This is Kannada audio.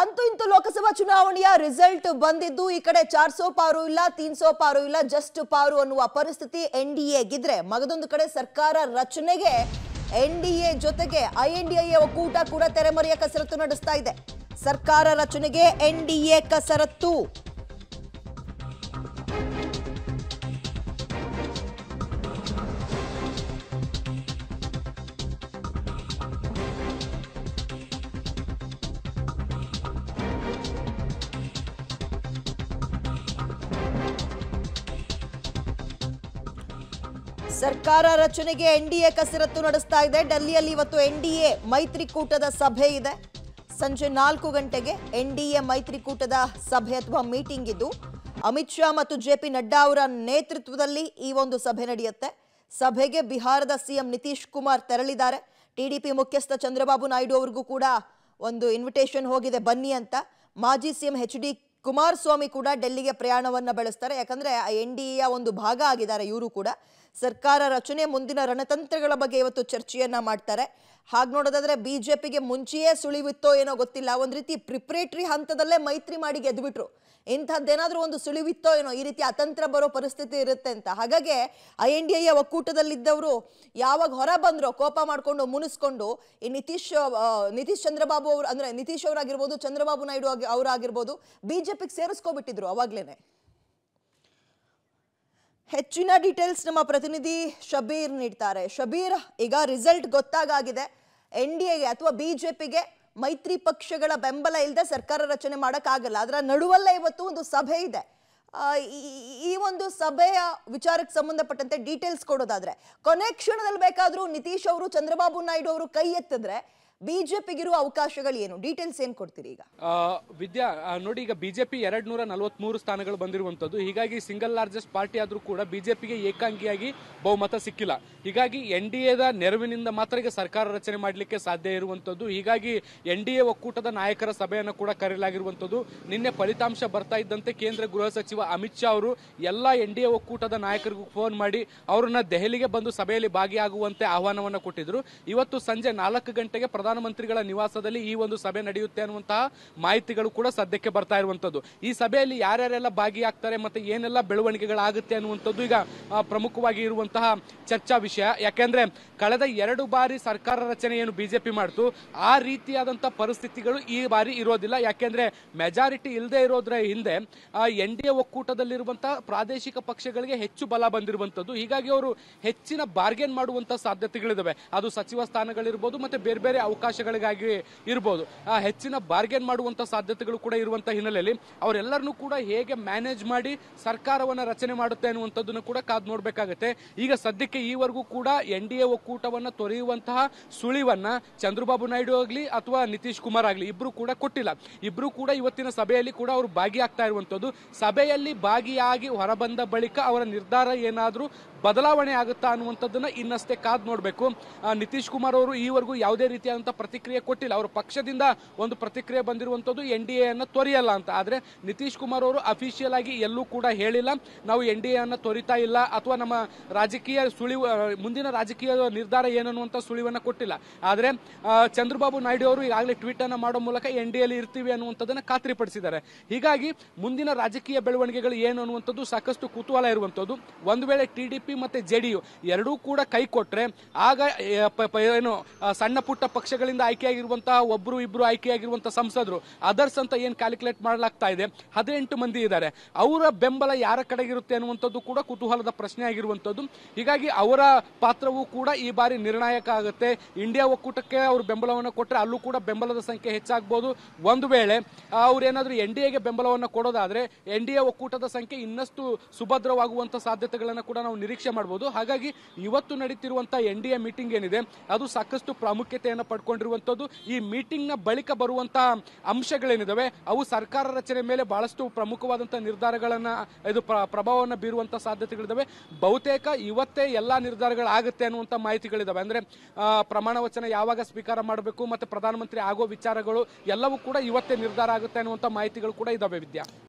ಅಂತೂ ಇಂತೂ ಲೋಕಸಭಾ ಚುನಾವಣೆಯ ರಿಸಲ್ಟ್ ಬಂದಿದ್ದು ಈ ಕಡೆ ಚಾರ್ ಸೋ ಪಾರು ಇಲ್ಲ ತೀನ್ ಸೋ ಪಾರು ಇಲ್ಲ ಜಸ್ಟ್ ಪಾರು ಅನ್ನುವ ಪರಿಸ್ಥಿತಿ ಎನ್ ಡಿ ಎಗಿದ್ರೆ ಮಗದೊಂದು ಕಡೆ ಸರ್ಕಾರ ರಚನೆಗೆ ಎನ್ ಡಿ ಎ ಜೊತೆಗೆ ಐ ಎನ್ ಡಿ ಎ ಒಕ್ಕೂಟ ಕೂಡ ತೆರೆಮರೆಯ ಕಸರತ್ತು ನಡೆಸ್ತಾ ಇದೆ ಸರ್ಕಾರ ರಚನೆಗೆ ಎನ್ ಡಿ ಎ ಕಸರತ್ತು ಸರ್ಕಾರ ರಚನೆಗೆ ಎನ್ ಡಿ ಎ ಕಸರತ್ತು ನಡೆಸ್ತಾ ಇದೆ ಡೆಲ್ಲಿಯಲ್ಲಿ ಇವತ್ತು ಎನ್ ಡಿ ಎ ಮೈತ್ರಿಕೂಟದ ಸಭೆ ಇದೆ ಸಂಜೆ ನಾಲ್ಕು ಗಂಟೆಗೆ ಎನ್ ಡಿ ಎ ಮೈತ್ರಿಕೂಟದ ಸಭೆ ಅಥವಾ ಮೀಟಿಂಗ್ ಇದ್ದು ಅಮಿತ್ ಶಾ ಮತ್ತು ಜೆ ಪಿ ನಡ್ಡಾ ಅವರ ನೇತೃತ್ವದಲ್ಲಿ ಈ ಒಂದು ಸಭೆ ನಡೆಯುತ್ತೆ ಸಭೆಗೆ ಬಿಹಾರದ ಸಿಎಂ ನಿತೀಶ್ ಕುಮಾರ್ ತೆರಳಿದ್ದಾರೆ ಟಿಡಿಪಿ ಮುಖ್ಯಸ್ಥ ಚಂದ್ರಬಾಬು ನಾಯ್ಡು ಅವ್ರಿಗೂ ಕೂಡ ಒಂದು ಇನ್ವಿಟೇಷನ್ ಹೋಗಿದೆ ಬನ್ನಿ ಅಂತ ಮಾಜಿ ಸಿಎಂ ಎಚ್ ಡಿ ಕುಮಾರಸ್ವಾಮಿ ಕೂಡ ಡೆಲ್ಲಿಗೆ ಪ್ರಯಾಣವನ್ನು ಬೆಳೆಸ್ತಾರೆ ಯಾಕಂದ್ರೆ ಎನ್ ಡಿ ಎ ಒಂದು ಭಾಗ ಆಗಿದ್ದಾರೆ ಇವರು ಕೂಡ ಸರ್ಕಾರ ರಚನೆ ಮುಂದಿನ ರಣತಂತ್ರಗಳ ಬಗ್ಗೆ ಇವತ್ತು ಚರ್ಚೆಯನ್ನ ಮಾಡ್ತಾರೆ ಹಾಗೆ ನೋಡೋದಾದ್ರೆ ಬಿಜೆಪಿಗೆ ಮುಂಚೆಯೇ ಸುಳಿವಿತ್ತೋ ಏನೋ ಗೊತ್ತಿಲ್ಲ ಒಂದು ರೀತಿ ಪ್ರಿಪ್ರೇಟರಿ ಹಂತದಲ್ಲೇ ಮೈತ್ರಿ ಮಾಡಿ ಗೆದ್ಬಿಟ್ರು ಇಂಥದ್ದೇನಾದ್ರೂ ಒಂದು ಸುಳಿವಿತ್ತೋ ಏನೋ ಈ ರೀತಿ ಅತಂತ್ರ ಬರೋ ಪರಿಸ್ಥಿತಿ ಇರುತ್ತೆ ಅಂತ ಹಾಗಾಗಿ ಐ ಎನ್ ಡಿ ಎ ಒಕ್ಕೂಟದಲ್ಲಿದ್ದವರು ಯಾವಾಗ ಹೊರ ಬಂದ್ರೋ ಕೋಪ ಮಾಡ್ಕೊಂಡು ಮುನಿಸ್ಕೊಂಡು ಈ ನಿತೀಶ್ ನಿತೀಶ್ ಚಂದ್ರಬಾಬು ಅವರು ಅಂದ್ರೆ ನಿತೀಶ್ ಅವರಾಗಿರ್ಬೋದು ಚಂದ್ರಬಾಬು ನಾಯ್ಡು ಅವರಾಗಿರ್ಬೋದು ಬಿಜೆಪಿಗೆ ಜೆ ಸೇರಿಸ್ಕೊಬಿಟ್ಟಿದ್ರು ಅವಾಗ್ಲೇನೆ ಹೆಚ್ಚಿನ ಡೀಟೇಲ್ಸ್ ನಮ್ಮ ಪ್ರತಿನಿಧಿ ಶಬೀರ್ ನೀಡ್ತಾರೆ ಶಬೀರ್ ಈಗ ರಿಸಲ್ಟ್ ಗೊತ್ತಾಗಿದೆ ಎನ್ ಡಿ ಎಗೆ ಅಥವಾ ಬಿಜೆಪಿಗೆ ಮೈತ್ರಿ ಪಕ್ಷಗಳ ಬೆಂಬಲ ಇಲ್ಲದೆ ಸರ್ಕಾರ ರಚನೆ ಮಾಡೋಕ್ಕಾಗಲ್ಲ ಅದರ ನಡುವಲ್ಲೇ ಇವತ್ತು ಒಂದು ಸಭೆ ಇದೆ ಈ ಒಂದು ಸಭೆಯ ವಿಚಾರಕ್ಕೆ ಸಂಬಂಧಪಟ್ಟಂತೆ ಡೀಟೇಲ್ಸ್ ಕೊಡೋದಾದ್ರೆ ಕೊನೆ ಕ್ಷಣದಲ್ಲಿ ಬೇಕಾದರೂ ನಿತೀಶ್ ಅವರು ಚಂದ್ರಬಾಬು ನಾಯ್ಡು ಅವರು ಕೈ ಎತ್ತಿದ್ರೆ ಬಿಜೆಪಿಗಿರುವ ಅವಕಾಶಗಳು ಏನು ಡೀಟೇಲ್ಸ್ ಏನು ಕೊಡ್ತೀರಿ ಈಗ ವಿದ್ಯಾ ನೋಡಿ ಈಗ ಬಿಜೆಪಿ ಎರಡ್ ನೂರ ಮೂರು ಸ್ಥಾನಗಳು ಬಂದಿರುವಂತದ್ದು ಹೀಗಾಗಿ ಸಿಂಗಲ್ ಲಾರ್ಜೆಸ್ಟ್ ಪಾರ್ಟಿ ಆದರೂ ಕೂಡ ಬಿಜೆಪಿಗೆ ಏಕಾಂಗಿಯಾಗಿ ಬಹುಮತ ಸಿಕ್ಕಿಲ್ಲ ಹೀಗಾಗಿ ಎನ್ ಡಿ ಎದ ನೆರವಿನಿಂದ ಮಾತ್ರ ಈಗ ಸರ್ಕಾರ ರಚನೆ ಮಾಡಲಿಕ್ಕೆ ಸಾಧ್ಯ ಇರುವಂತದ್ದು ಹೀಗಾಗಿ ಎನ್ ಡಿ ಎ ಒಕ್ಕೂಟದ ನಾಯಕರ ಸಭೆಯನ್ನು ಕೂಡ ಕರೆಯಲಾಗಿರುವಂತದ್ದು ನಿನ್ನೆ ಫಲಿತಾಂಶ ಬರ್ತಾ ಇದ್ದಂತೆ ಕೇಂದ್ರ ಗೃಹ ಸಚಿವ ಅಮಿತ್ ಶಾ ಅವರು ಎಲ್ಲ ಎನ್ ಡಿ ಎ ಒಕ್ಕೂಟದ ನಾಯಕರಿಗೂ ಫೋನ್ ಮಾಡಿ ಅವರನ್ನ ದೆಹಲಿಗೆ ಬಂದು ಸಭೆಯಲ್ಲಿ ಭಾಗಿಯಾಗುವಂತೆ ಆಹ್ವಾನವನ್ನು ಕೊಟ್ಟಿದ್ರು ಇವತ್ತು ಸಂಜೆ ನಾಲ್ಕು ಗಂಟೆಗೆ ಪ್ರಧಾನ ಪ್ರಧಾನಮಂತ್ರಿಗಳ ನಿವಾಸದಲ್ಲಿ ಈ ಒಂದು ಸಭೆ ನಡೆಯುತ್ತೆ ಅನ್ನುವಂತಹ ಮಾಹಿತಿಗಳು ಕೂಡ ಸದ್ಯಕ್ಕೆ ಬರ್ತಾ ಇರುವಂತದ್ದು ಈ ಸಭೆಯಲ್ಲಿ ಯಾರ್ಯಾರೆಲ್ಲ ಭಾಗಿಯಾಗ್ತಾರೆ ಮತ್ತೆ ಏನೆಲ್ಲ ಬೆಳವಣಿಗೆಗಳಾಗುತ್ತೆ ಅನ್ನುವಂಥದ್ದು ಈಗ ಪ್ರಮುಖವಾಗಿ ಇರುವಂತಹ ಚರ್ಚಾ ವಿಷಯ ಯಾಕೆಂದ್ರೆ ಕಳೆದ ಎರಡು ಬಾರಿ ಸರ್ಕಾರ ರಚನೆ ಏನು ಬಿಜೆಪಿ ಮಾಡ್ತು ಆ ರೀತಿಯಾದಂತಹ ಪರಿಸ್ಥಿತಿಗಳು ಈ ಬಾರಿ ಇರೋದಿಲ್ಲ ಯಾಕೆಂದ್ರೆ ಮೆಜಾರಿಟಿ ಇಲ್ಲದೆ ಇರೋದ್ರ ಹಿಂದೆ ಎನ್ ಡಿ ಎ ಒಕ್ಕೂಟದಲ್ಲಿರುವಂತಹ ಪ್ರಾದೇಶಿಕ ಪಕ್ಷಗಳಿಗೆ ಹೆಚ್ಚು ಬಲ ಬಂದಿರುವಂತದ್ದು ಹೀಗಾಗಿ ಅವರು ಹೆಚ್ಚಿನ ಬಾರ್ಗೇನ್ ಮಾಡುವಂತಹ ಸಾಧ್ಯತೆಗಳಿದಾವೆ ಅದು ಸಚಿವ ಸ್ಥಾನಗಳಿರ್ಬೋದು ಮತ್ತೆ ಬೇರೆ ಬೇರೆ ಅವಕಾಶಗಳಿಗಾಗಿ ಇರ್ಬೋದು ಹೆಚ್ಚಿನ ಬಾರ್ಗೇನ್ ಮಾಡುವಂಥ ಸಾಧ್ಯತೆಗಳು ಕೂಡ ಇರುವಂಥ ಹಿನ್ನೆಲೆಯಲ್ಲಿ ಅವರೆಲ್ಲರನ್ನೂ ಕೂಡ ಹೇಗೆ ಮ್ಯಾನೇಜ್ ಮಾಡಿ ಸರ್ಕಾರವನ್ನು ರಚನೆ ಮಾಡುತ್ತೆ ಅನ್ನುವಂಥದ್ದನ್ನು ಕೂಡ ಕಾದು ನೋಡಬೇಕಾಗುತ್ತೆ ಈಗ ಸದ್ಯಕ್ಕೆ ಈವರೆಗೂ ಕೂಡ ಎನ್ ಡಿ ಎ ಒಕ್ಕೂಟವನ್ನು ತೊರೆಯುವಂತಹ ಸುಳಿವನ್ನು ಚಂದ್ರಬಾಬು ನಾಯ್ಡು ಆಗಲಿ ಅಥವಾ ನಿತೀಶ್ ಕುಮಾರ್ ಆಗಲಿ ಇಬ್ಬರು ಕೂಡ ಕೊಟ್ಟಿಲ್ಲ ಇಬ್ಬರು ಕೂಡ ಇವತ್ತಿನ ಸಭೆಯಲ್ಲಿ ಕೂಡ ಅವರು ಭಾಗಿಯಾಗ್ತಾ ಇರುವಂಥದ್ದು ಸಭೆಯಲ್ಲಿ ಭಾಗಿಯಾಗಿ ಹೊರಬಂದ ಬಳಿಕ ಅವರ ನಿರ್ಧಾರ ಏನಾದರೂ ಬದಲಾವಣೆ ಆಗುತ್ತಾ ಅನ್ನುವಂಥದ್ದನ್ನು ಇನ್ನಷ್ಟೇ ಕಾದ್ ನೋಡಬೇಕು ನಿತೀಶ್ ಕುಮಾರ್ ಅವರು ಈವರೆಗೂ ಯಾವುದೇ ರೀತಿಯಾದಂಥ ಪ್ರತಿಕ್ರಿಯೆ ಕೊಟ್ಟಿಲ್ಲ ಅವರ ಪಕ್ಷದಿಂದ ಒಂದು ಪ್ರತಿಕ್ರಿಯೆ ಬಂದಿರುವಂಥದ್ದು ಎನ್ ಡಿ ಎನ್ನು ತೊರೆಯಲ್ಲ ಅಂತ ಆದರೆ ನಿತೀಶ್ ಕುಮಾರ್ ಅವರು ಅಫಿಷಿಯಲ್ ಆಗಿ ಎಲ್ಲೂ ಕೂಡ ಹೇಳಿಲ್ಲ ನಾವು ಎನ್ ಡಿ ಎನ್ನು ತೊರಿತಾ ಇಲ್ಲ ಅಥವಾ ನಮ್ಮ ರಾಜಕೀಯ ಸುಳಿವು ಮುಂದಿನ ರಾಜಕೀಯ ನಿರ್ಧಾರ ಏನನ್ನುವಂಥ ಸುಳಿವನ್ನು ಕೊಟ್ಟಿಲ್ಲ ಆದರೆ ಚಂದ್ರಬಾಬು ನಾಯ್ಡು ಅವರು ಈಗಾಗಲೇ ಟ್ವೀಟನ್ನು ಮಾಡೋ ಮೂಲಕ ಎನ್ ಡಿ ಎಲ್ಲಿ ಇರ್ತೀವಿ ಅನ್ನುವಂಥದ್ದನ್ನು ಖಾತ್ರಿಪಡಿಸಿದ್ದಾರೆ ಹೀಗಾಗಿ ಮುಂದಿನ ರಾಜಕೀಯ ಬೆಳವಣಿಗೆಗಳು ಏನು ಅನ್ನುವಂಥದ್ದು ಸಾಕಷ್ಟು ಕುತೂಹಲ ಇರುವಂಥದ್ದು ಒಂದು ವೇಳೆ ಟಿ ಡಿ ಪಿ ಪಿ ಮತ್ತು ಜೆ ಡಿ ಯು ಎರಡೂ ಕೂಡ ಕೈ ಕೊಟ್ಟರೆ ಆಗ ಏನು ಸಣ್ಣ ಪುಟ್ಟ ಪಕ್ಷಗಳಿಂದ ಆಯ್ಕೆಯಾಗಿರುವಂಥ ಒಬ್ಬರು ಇಬ್ರು ಆಯ್ಕೆಯಾಗಿರುವಂಥ ಸಂಸದರು ಅದರ್ಸ್ ಅಂತ ಏನು ಕ್ಯಾಲ್ಕುಲೇಟ್ ಮಾಡಲಾಗ್ತಾ ಇದೆ ಹದಿನೆಂಟು ಮಂದಿ ಇದ್ದಾರೆ ಅವರ ಬೆಂಬಲ ಯಾರ ಕಡೆಗಿರುತ್ತೆ ಅನ್ನುವಂಥದ್ದು ಕೂಡ ಕುತೂಹಲದ ಪ್ರಶ್ನೆ ಆಗಿರುವಂಥದ್ದು ಹೀಗಾಗಿ ಅವರ ಪಾತ್ರವೂ ಕೂಡ ಈ ಬಾರಿ ನಿರ್ಣಾಯಕ ಆಗುತ್ತೆ ಇಂಡಿಯಾ ಒಕ್ಕೂಟಕ್ಕೆ ಅವರು ಬೆಂಬಲವನ್ನು ಕೊಟ್ಟರೆ ಅಲ್ಲೂ ಕೂಡ ಬೆಂಬಲದ ಸಂಖ್ಯೆ ಹೆಚ್ಚಾಗ್ಬೋದು ಒಂದು ವೇಳೆ ಅವರೇನಾದರೂ ಎನ್ ಡಿ ಎಗೆ ಬೆಂಬಲವನ್ನು ಕೊಡೋದಾದರೆ ಎನ್ ಡಿ ಎ ಒಕ್ಕೂಟದ ಸಂಖ್ಯೆ ಇನ್ನಷ್ಟು ಸುಭದ್ರವಾಗುವಂಥ ಸಾಧ್ಯತೆಗಳನ್ನು ಕೂಡ ನಾವು ನಿರೀಕ್ಷೆ ನಿರೀಕ್ಷೆ ಮಾಡ್ಬೋದು ಹಾಗಾಗಿ ಇವತ್ತು ನಡೀತಿರುವಂತಹ ಎನ್ ಡಿ ಎ ಮೀಟಿಂಗ್ ಏನಿದೆ ಅದು ಸಾಕಷ್ಟು ಪ್ರಾಮುಖ್ಯತೆಯನ್ನು ಪಡ್ಕೊಂಡಿರುವಂಥದ್ದು ಈ ಮೀಟಿಂಗ್ನ ಬಳಿಕ ಬರುವಂತಹ ಅಂಶಗಳೇನಿದಾವೆ ಅವು ಸರ್ಕಾರ ರಚನೆ ಮೇಲೆ ಬಹಳಷ್ಟು ಪ್ರಮುಖವಾದಂತಹ ನಿರ್ಧಾರಗಳನ್ನು ಇದು ಪ್ರಭಾವವನ್ನು ಬೀರುವಂತಹ ಸಾಧ್ಯತೆಗಳಿದಾವೆ ಬಹುತೇಕ ಇವತ್ತೇ ಎಲ್ಲ ನಿರ್ಧಾರಗಳಾಗುತ್ತೆ ಅನ್ನುವಂಥ ಮಾಹಿತಿಗಳಿದಾವೆ ಅಂದ್ರೆ ಪ್ರಮಾಣ ವಚನ ಯಾವಾಗ ಸ್ವೀಕಾರ ಮಾಡಬೇಕು ಮತ್ತೆ ಪ್ರಧಾನಮಂತ್ರಿ ಆಗೋ ವಿಚಾರಗಳು ಎಲ್ಲವೂ ಕೂಡ ಇವತ್ತೇ ನಿರ್ಧಾರ ಆಗುತ್ತೆ ಅನ್ನುವಂಥ ಮಾಹಿತಿಗಳು ಕೂಡ ಇದಾವೆ ವಿದ್ಯಾ